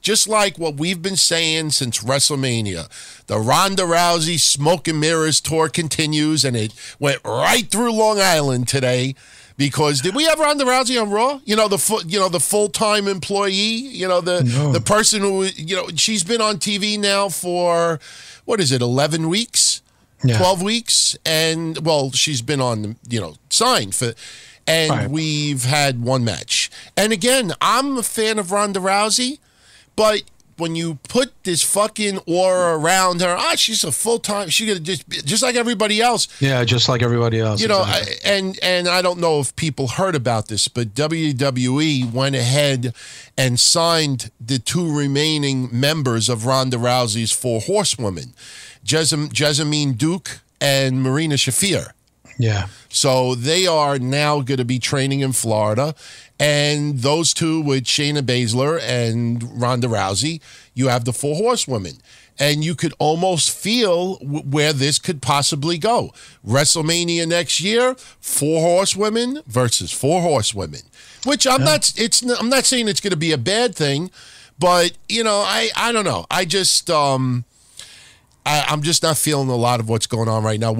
just like what we've been saying since WrestleMania. The Ronda Rousey Smoke and Mirrors tour continues, and it went right through Long Island today. Because did we have Ronda Rousey on Raw? You know the fu- you know the full time employee. You know the no. the person who you know she's been on TV now for what is it eleven weeks, yeah. twelve weeks, and well she's been on you know signed for and right. we've had one match. And again, I'm a fan of Ronda Rousey. But when you put this fucking aura around her, ah, she's a full time. She gonna just just like everybody else. Yeah, just like everybody else. You know, exactly. I, and and I don't know if people heard about this, but WWE went ahead and signed the two remaining members of Ronda Rousey's Four Horsewomen, Jessamine Duke and Marina Shafir. Yeah. So they are now going to be training in Florida. And those two with Shayna Baszler and Ronda Rousey, you have the four horsewomen. And you could almost feel where this could possibly go. WrestleMania next year, four horsewomen versus four horsewomen. Which I'm yeah. not. It's I'm not saying it's going to be a bad thing, but you know, I I don't know. I just um, I, I'm just not feeling a lot of what's going on right now.